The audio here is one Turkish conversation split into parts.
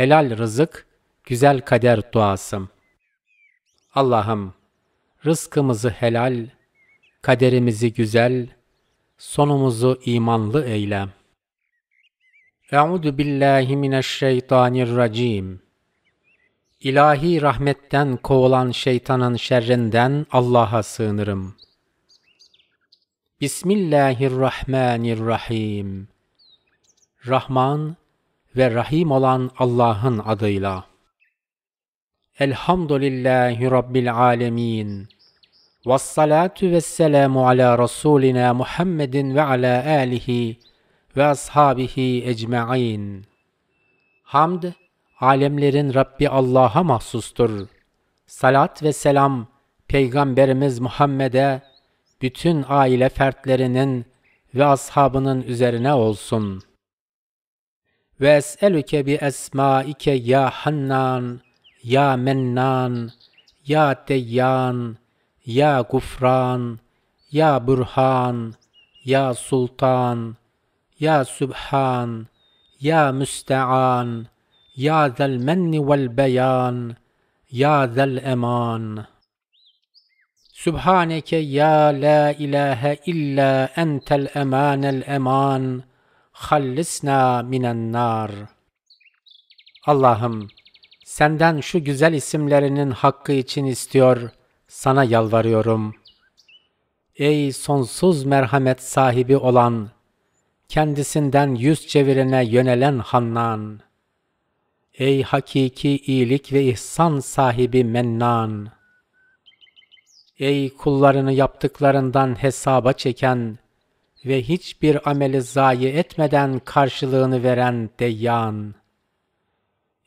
Helal rızık, güzel kader duasım. Allah'ım, rızkımızı helal, kaderimizi güzel, sonumuzu imanlı eyle. Euzu billahi mineşşeytanirracim. İlahi rahmetten kovulan şeytanın şerrinden Allah'a sığınırım. Bismillahirrahmanirrahim. Rahman ve Rahim olan Allah'ın adıyla. Elhamdülillahi Rabbil alemin. Vessalatu vesselamu ala Rasulina Muhammedin ve ala alihi ve ashabihi ecma'in. Hamd, alemlerin Rabbi Allah'a mahsustur. Salat ve selam, Peygamberimiz Muhammed'e, bütün aile fertlerinin ve ashabının üzerine olsun.'' وأسألك بأسمائك يا حنان يا منان يا تيان يا غفران يا برهان يا سلطان يا سبحان يا مستعان يا ذا المن والبيان يا ذا الأمان سبحانك يا لا إله إلا أنت الأمان الأمان hallisna minen nar. Allah'ım senden şu güzel isimlerinin hakkı için istiyor, sana yalvarıyorum. Ey sonsuz merhamet sahibi olan, kendisinden yüz çevirene yönelen Hannan. Ey hakiki iyilik ve ihsan sahibi Mennan. Ey kullarını yaptıklarından hesaba çeken, ve hiçbir ameli zayi etmeden karşılığını veren Deyyan.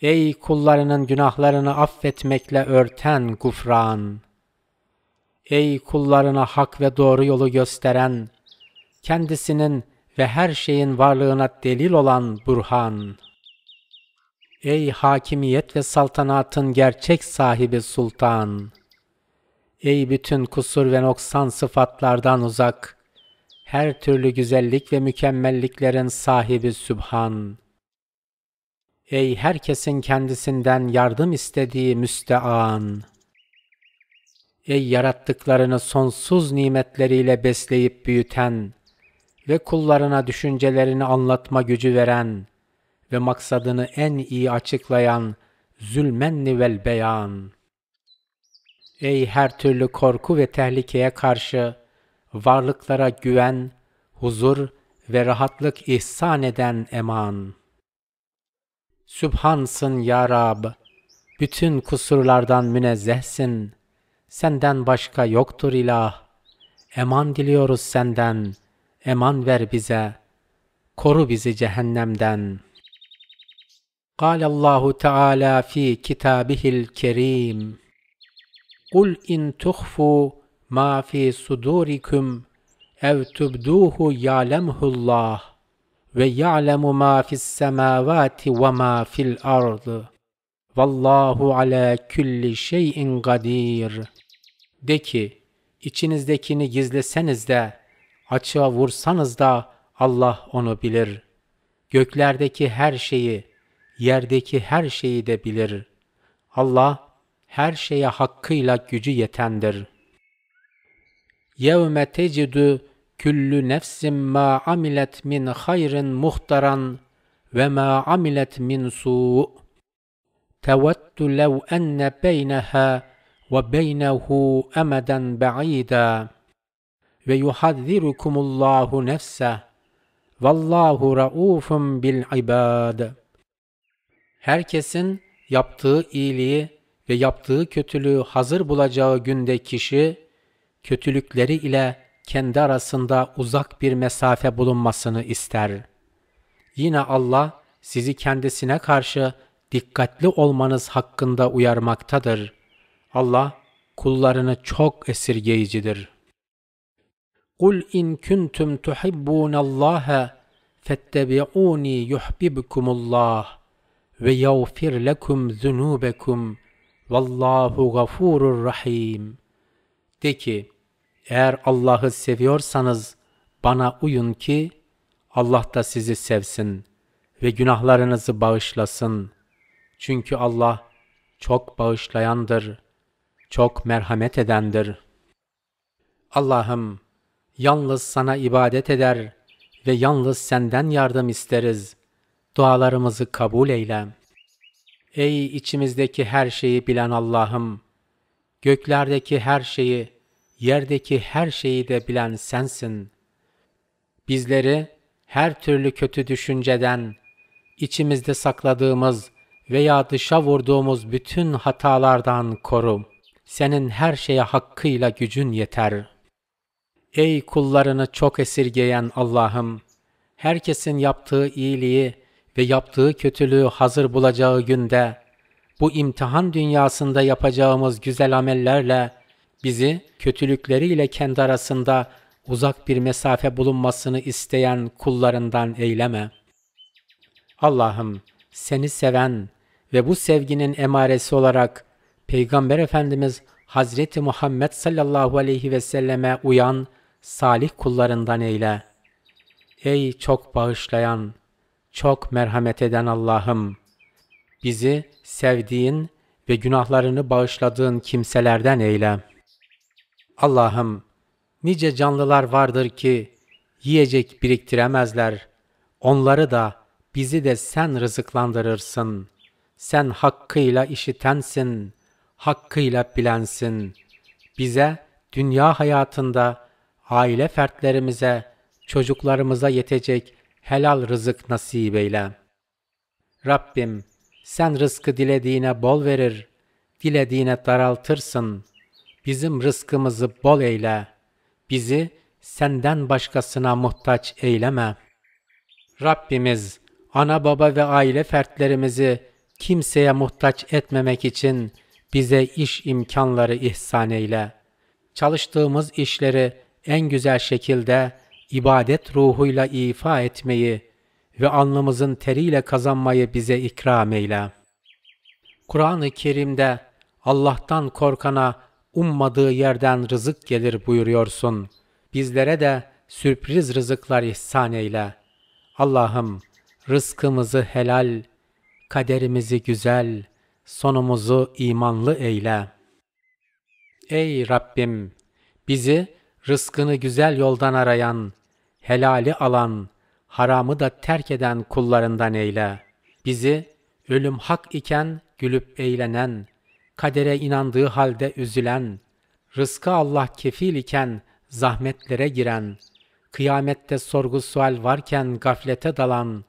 Ey kullarının günahlarını affetmekle örten Gufran! Ey kullarına hak ve doğru yolu gösteren, kendisinin ve her şeyin varlığına delil olan Burhan! Ey hakimiyet ve saltanatın gerçek sahibi Sultan! Ey bütün kusur ve noksan sıfatlardan uzak, her türlü güzellik ve mükemmelliklerin sahibi Sübhan. Ey herkesin kendisinden yardım istediği müstean! Ey yarattıklarını sonsuz nimetleriyle besleyip büyüten ve kullarına düşüncelerini anlatma gücü veren ve maksadını en iyi açıklayan zülmenni vel beyan. Ey her türlü korku ve tehlikeye karşı varlıklara güven, huzur ve rahatlık ihsan eden eman. Sübhansın ya Rab, bütün kusurlardan münezzehsin. Senden başka yoktur ilah. Eman diliyoruz senden, eman ver bize. Koru bizi cehennemden. قال الله تعالى في كتابه الكريم قل إن تخفوا ma fi sudurikum ev tubduhu ya'lemhullah ve ya'lemu ma fis semavati ve ma fil ard. Vallahu ala kulli şeyin kadir. De ki, içinizdekini gizleseniz de, açığa vursanız da Allah onu bilir. Göklerdeki her şeyi, yerdeki her şeyi de bilir. Allah her şeye hakkıyla gücü yetendir.'' يَوْمَ تَجِدُ küllü nefsim ma amilet min hayrin muhtaran ve ma amilet min su. Tevettu lev enne beyneha ve beynehu emeden ba'ida. Ve yuhazzirukumullahu nefse. Vallahu raufun bil ibad. Herkesin yaptığı iyiliği ve yaptığı kötülüğü hazır bulacağı günde kişi kötülükleri ile kendi arasında uzak bir mesafe bulunmasını ister. Yine Allah sizi kendisine karşı dikkatli olmanız hakkında uyarmaktadır. Allah kullarını çok esirgeyicidir. Kul in kuntum tuhibbunallaha fettebi'uni yuhibbukumullah ve yağfir lekum zunubekum vallahu gafurur rahim. De ki, eğer Allah'ı seviyorsanız bana uyun ki Allah da sizi sevsin ve günahlarınızı bağışlasın. Çünkü Allah çok bağışlayandır, çok merhamet edendir. Allah'ım yalnız sana ibadet eder ve yalnız senden yardım isteriz. Dualarımızı kabul eyle. Ey içimizdeki her şeyi bilen Allah'ım! Göklerdeki her şeyi, yerdeki her şeyi de bilen sensin. Bizleri her türlü kötü düşünceden, içimizde sakladığımız veya dışa vurduğumuz bütün hatalardan koru. Senin her şeye hakkıyla gücün yeter. Ey kullarını çok esirgeyen Allah'ım! Herkesin yaptığı iyiliği ve yaptığı kötülüğü hazır bulacağı günde, bu imtihan dünyasında yapacağımız güzel amellerle bizi kötülükleriyle kendi arasında uzak bir mesafe bulunmasını isteyen kullarından eyleme. Allah'ım seni seven ve bu sevginin emaresi olarak Peygamber Efendimiz Hazreti Muhammed sallallahu aleyhi ve selleme uyan salih kullarından eyle. Ey çok bağışlayan, çok merhamet eden Allah'ım! Bizi sevdiğin ve günahlarını bağışladığın kimselerden eyle.'' Allah'ım nice canlılar vardır ki yiyecek biriktiremezler. Onları da bizi de sen rızıklandırırsın. Sen hakkıyla işitensin, hakkıyla bilensin. Bize dünya hayatında aile fertlerimize, çocuklarımıza yetecek helal rızık nasip eyle. Rabbim sen rızkı dilediğine bol verir, dilediğine daraltırsın.'' bizim rızkımızı bol eyle. Bizi senden başkasına muhtaç eyleme. Rabbimiz, ana baba ve aile fertlerimizi kimseye muhtaç etmemek için bize iş imkanları ihsan eyle. Çalıştığımız işleri en güzel şekilde ibadet ruhuyla ifa etmeyi ve alnımızın teriyle kazanmayı bize ikram eyle. Kur'an-ı Kerim'de Allah'tan korkana ummadığı yerden rızık gelir buyuruyorsun. Bizlere de sürpriz rızıklar ihsan eyle. Allah'ım rızkımızı helal, kaderimizi güzel, sonumuzu imanlı eyle. Ey Rabbim! Bizi rızkını güzel yoldan arayan, helali alan, haramı da terk eden kullarından eyle. Bizi ölüm hak iken gülüp eğlenen, kadere inandığı halde üzülen, rızkı Allah kefil iken zahmetlere giren, kıyamette sorgu sual varken gaflete dalan,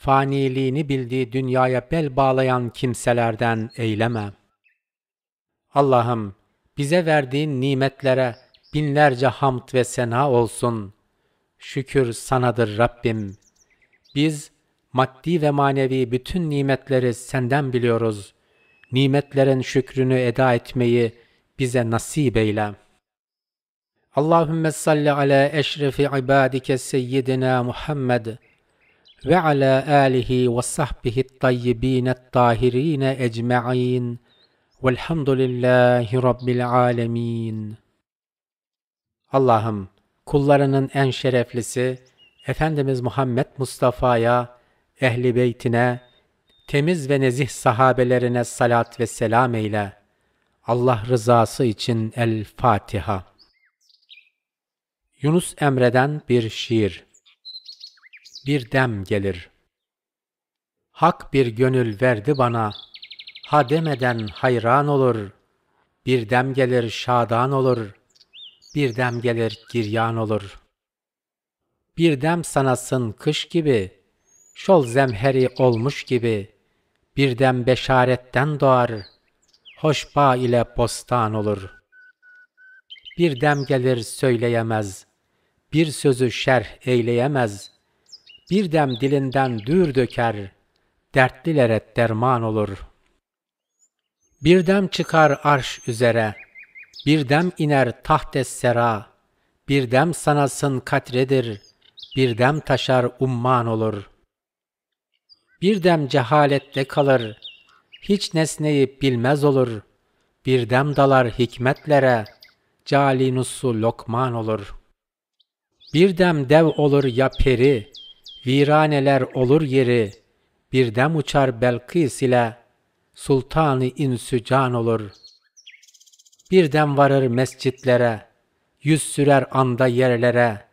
faniliğini bildiği dünyaya bel bağlayan kimselerden eyleme. Allah'ım bize verdiğin nimetlere binlerce hamd ve sena olsun. Şükür sanadır Rabbim. Biz maddi ve manevi bütün nimetleri senden biliyoruz nimetlerin şükrünü eda etmeyi bize nasip eyle. Allahümme salli ala eşrefi ibadike seyyidina Muhammed ve ala alihi ve sahbihi tayyibine tahirine ecma'in velhamdülillahi rabbil alemin. Allah'ım kullarının en şereflisi Efendimiz Muhammed Mustafa'ya, ehli beytine, temiz ve nezih sahabelerine salat ve selam eyle. Allah rızası için El Fatiha. Yunus Emre'den bir şiir. Bir dem gelir. Hak bir gönül verdi bana. Ha demeden hayran olur. Bir dem gelir şadan olur. Bir dem gelir giryan olur. Bir dem sanasın kış gibi. Şol zemheri olmuş gibi.'' birden beşaretten doğar, hoşba ile postan olur. Bir dem gelir söyleyemez, bir sözü şerh eyleyemez, bir dem dilinden dür döker, dertlilere derman olur. Bir dem çıkar arş üzere, bir dem iner tahtes sera, bir dem sanasın katredir, bir dem taşar umman olur.'' birdem cehaletle kalır, hiç nesneyi bilmez olur, birdem dalar hikmetlere, cali nussu lokman olur. Birdem dev olur ya peri, viraneler olur yeri, birdem uçar Belkıs ile, sultanı insü can olur. Birdem varır mescitlere, yüz sürer anda yerlere,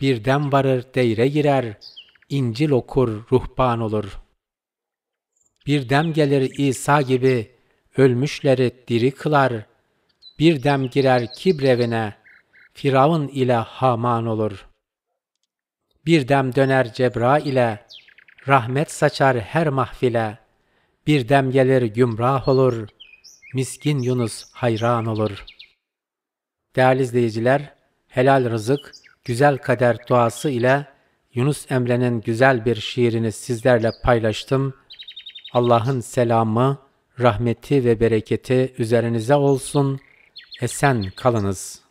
birdem varır deyre girer, İncil okur, ruhban olur. Bir dem gelir İsa gibi, ölmüşleri diri kılar. Bir dem girer kibrevine, Firavun ile Haman olur. Bir dem döner Cebra ile, rahmet saçar her mahfile. Bir dem gelir gümrah olur, miskin Yunus hayran olur. Değerli izleyiciler, helal rızık, güzel kader duası ile Yunus Emre'nin güzel bir şiirini sizlerle paylaştım. Allah'ın selamı, rahmeti ve bereketi üzerinize olsun. Esen kalınız.''